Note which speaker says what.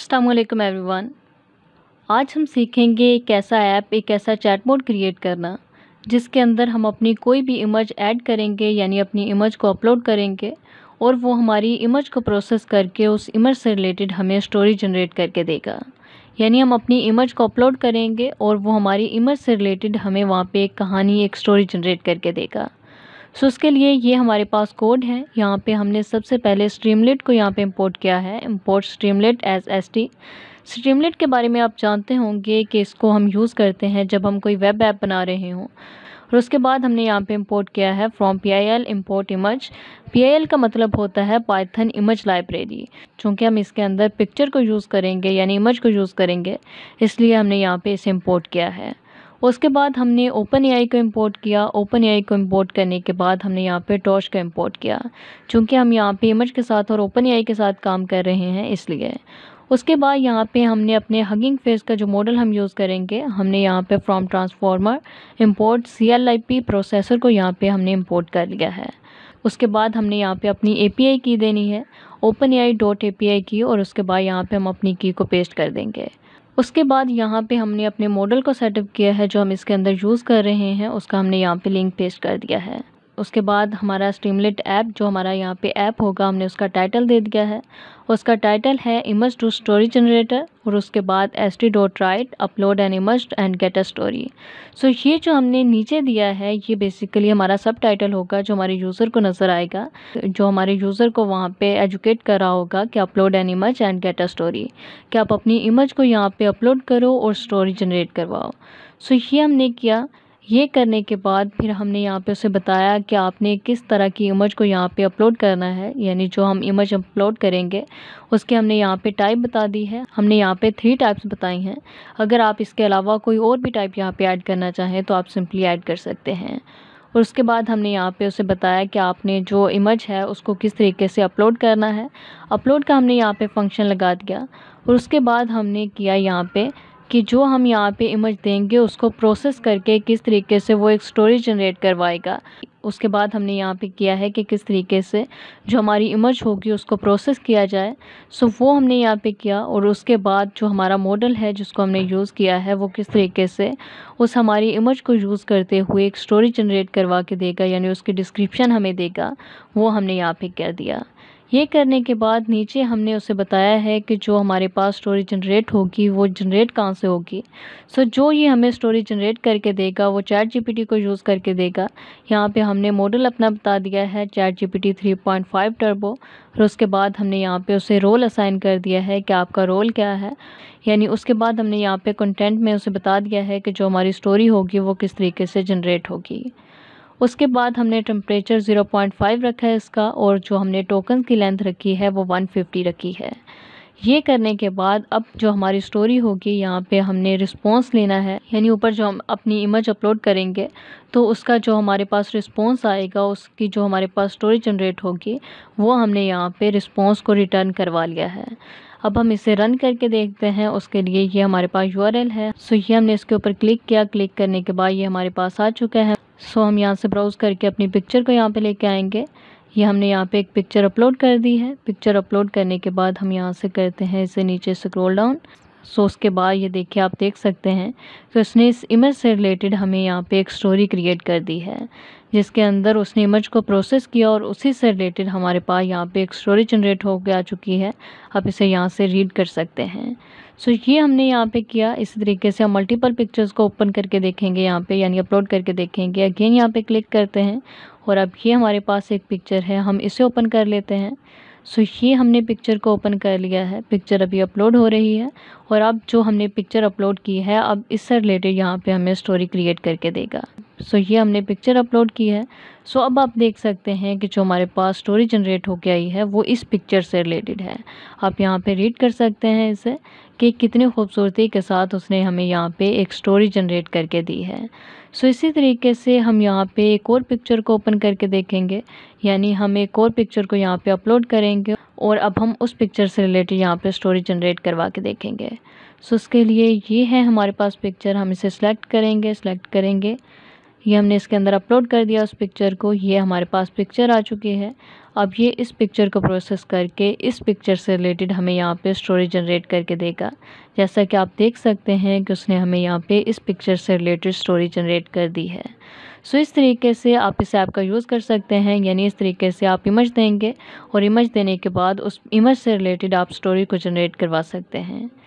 Speaker 1: अस्सलाम एवरीवन आज हम सीखेंगे एक ऐसा ऐप एक ऐसा चैटबोर्ड क्रिएट करना जिसके अंदर हम अपनी कोई भी इमेज ऐड करेंगे यानी अपनी इमेज को अपलोड करेंगे और वो हमारी इमेज को प्रोसेस करके उस इमेज से रिलेटेड हमें स्टोरी जनरेट करके देगा यानी हम अपनी इमेज को अपलोड करेंगे और वो हमारी इमेज से रिलेटेड हमें वहाँ पे एक कहानी एक स्टोरी जनरेट करके देगा सो उसके लिए ये हमारे पास कोड है यहाँ पे हमने सबसे पहले स्ट्रीमलेट को यहाँ पे इंपोर्ट किया है import streamlit as S T streamlit के बारे में आप जानते होंगे कि इसको हम यूज़ करते हैं जब हम कोई वेब ऐप बना रहे हों और उसके बाद हमने यहाँ पे इंपोर्ट किया है from P I L import image P I L का मतलब होता है पाइथन इमज लाइब्रेरी चूँकि हम इसके अंदर पिक्चर को यूज़ करेंगे यानी इमज को यूज़ करेंगे इसलिए हमने यहाँ पे इसे इम्पोर्ट किया है उसके बाद हमने ओपन ए को इम्पोर्ट किया ओपन ए को इम्पोर्ट करने के बाद हमने यहाँ पे टॉर्च को इम्पोर्ट किया चूँकि हम यहाँ पे इमज के साथ और ओपन ए के साथ काम कर रहे हैं इसलिए उसके बाद यहाँ पे हमने अपने हगिंग फेस का जो मॉडल हम यूज़ करेंगे हमने यहाँ पे from transformer import C processor को यहाँ पे हमने इंपोर्ट कर लिया है उसके बाद हमने यहाँ पे अपनी ए की देनी है open A I dot A P I key और उसके बाद यहाँ पे हम अपनी की को पेस्ट कर देंगे उसके बाद यहाँ पे हमने अपने मॉडल को सेटअप किया है जो हम इसके अंदर यूज़ कर रहे हैं उसका हमने यहाँ पे लिंक पेस्ट कर दिया है उसके बाद हमारा स्ट्रीमलेट ऐप जो हमारा यहाँ पे ऐप होगा हमने उसका टाइटल दे दिया है उसका टाइटल है इमज टू स्टोरी जनरेटर और उसके बाद S T dot write upload an image and get a story so ये जो हमने नीचे दिया है ये बेसिकली हमारा सब टाइटल होगा जो हमारे यूज़र को नज़र आएगा जो हमारे यूज़र को वहाँ पे एजुकेट कर रहा होगा कि upload an image and get a story कि आप अपनी इमज को यहाँ पे अपलोड करो और स्टोरी जनरेट करवाओ सो so, ये हमने किया ये करने के बाद फिर हमने यहाँ पे उसे बताया कि आपने किस तरह की इमेज को यहाँ पे अपलोड करना है यानी जो हम इमेज अपलोड करेंगे उसके हमने यहाँ पे टाइप बता दी है हमने यहाँ पे थ्री टाइप्स बताई हैं अगर आप इसके अलावा कोई और भी टाइप यहाँ पे ऐड करना चाहें तो आप सिंपली ऐड कर सकते हैं और उसके बाद हमने यहाँ पे उसे बताया कि आपने जो इमेज है उसको किस तरीके से अपलोड करना है अपलोड का हमने यहाँ पे फंक्शन लगा दिया और उसके बाद हमने किया यहाँ पे कि जो हम यहाँ पे इमेज देंगे उसको प्रोसेस करके किस तरीके से वो एक स्टोरी जनरेट करवाएगा उसके बाद हमने यहाँ पे किया है कि किस तरीके से जो हमारी इमेज होगी उसको प्रोसेस किया जाए सो वो हमने यहाँ पे किया और उसके बाद जो हमारा मॉडल है जिसको हमने यूज़ किया है वो किस तरीके से उस हमारी इमेज को यूज़ करते हुए एक स्टोरी जनरेट करवा के देगा यानी उसकी डिस्क्रिप्शन हमें देगा वो हमने यहाँ पे कर दिया ये करने के बाद नीचे हमने उसे बताया है कि जो हमारे पास स्टोरी जनरेट होगी वो जनरेट कहाँ से होगी सो so, जो ये हमें स्टोरी जनरेट करके देगा वो चैट जीपीटी को यूज़ करके देगा यहाँ पे हमने मॉडल अपना बता दिया है चैट जीपीटी 3.5 टर्बो और उसके बाद हमने यहाँ पे उसे रोल असाइन कर दिया है कि आपका रोल क्या है यानी उसके बाद हमने यहाँ पर कंटेंट में उसे बता दिया है कि जो हमारी स्टोरी होगी वो किस तरीके से जनरेट होगी उसके बाद हमने टेम्परेचर 0.5 रखा है इसका और जो हमने टोकन की लेंथ रखी है वो 150 रखी है ये करने के बाद अब जो हमारी स्टोरी होगी यहाँ पे हमने रिस्पांस लेना है यानी ऊपर जो हम अपनी इमेज अपलोड करेंगे तो उसका जो हमारे पास रिस्पांस आएगा उसकी जो हमारे पास स्टोरी जनरेट होगी वो हमने यहाँ पे रिस्पांस को रिटर्न करवा लिया है अब हम इसे रन करके देखते हैं उसके लिए ये हमारे पास यू है सो ये हमने इसके ऊपर क्लिक किया क्लिक करने के बाद ये हमारे पास आ चुका है सो हम यहाँ से ब्राउज़ करके अपनी पिक्चर को यहाँ पे लेके आएंगे ये हमने यहाँ पे एक पिक्चर अपलोड कर दी है पिक्चर अपलोड करने के बाद हम यहाँ से करते हैं इसे नीचे स्क्रॉल डाउन सो उसके बाद ये देखिए आप देख सकते हैं तो उसने इस इमेज से रिलेटेड हमें यहाँ पे एक स्टोरी क्रिएट कर दी है जिसके अंदर उसने इमेज को प्रोसेस किया और उसी से रिलेटेड हमारे पास यहाँ पे एक स्टोरी जनरेट हो के आ चुकी है आप इसे यहाँ से रीड कर सकते हैं सो ये हमने यहाँ पे किया इसी तरीके से हम मल्टीपल पिक्चर्स को ओपन करके देखेंगे यहाँ पे यानी अपलोड करके देखेंगे अगेन यहाँ पे क्लिक करते हैं और अब ये हमारे पास एक पिक्चर है हम इसे ओपन कर लेते हैं सो ये हमने पिक्चर को ओपन कर लिया है पिक्चर अभी अपलोड हो रही है और अब जो हमने पिक्चर अपलोड की है अब इससे रिलेटेड यहाँ पे हमें स्टोरी क्रिएट करके देगा सो ये हमने पिक्चर अपलोड की है सो अब आप देख सकते हैं कि जो हमारे पास स्टोरी जनरेट होके आई है वो इस पिक्चर से रिलेटेड है आप यहाँ पे रीड कर सकते हैं इसे कि कितनी खूबसूरती के साथ उसने हमें यहाँ पे एक स्टोरी जनरेट करके दी है सो इसी तरीके से हम यहाँ पे एक और पिक्चर को ओपन करके देखेंगे यानी हम एक और पिक्चर को यहाँ पे अपलोड करेंगे और अब हम उस पिक्चर से रिलेटेड यहाँ पे स्टोरी जनरेट करवा के देखेंगे सो so, इसके लिए ये है हमारे पास पिक्चर हम इसे सेलेक्ट करेंगे सेलेक्ट करेंगे ये हमने इसके अंदर अपलोड कर दिया उस पिक्चर को ये हमारे पास पिक्चर आ चुकी है अब ये इस पिक्चर को प्रोसेस करके इस पिक्चर से रिलेटेड हमें यहाँ पे स्टोरी जनरेट करके देगा जैसा कि आप देख सकते हैं कि उसने हमें यहाँ पे इस पिक्चर से रिलेटेड स्टोरी जनरेट कर दी है सो इस तरीके से आप इस ऐप का यूज़ कर सकते हैं यानी इस तरीके से आप इमेज देंगे और इमेज देने के बाद उस इमेज से रिलेटेड आप स्टोरी को जनरेट करवा सकते हैं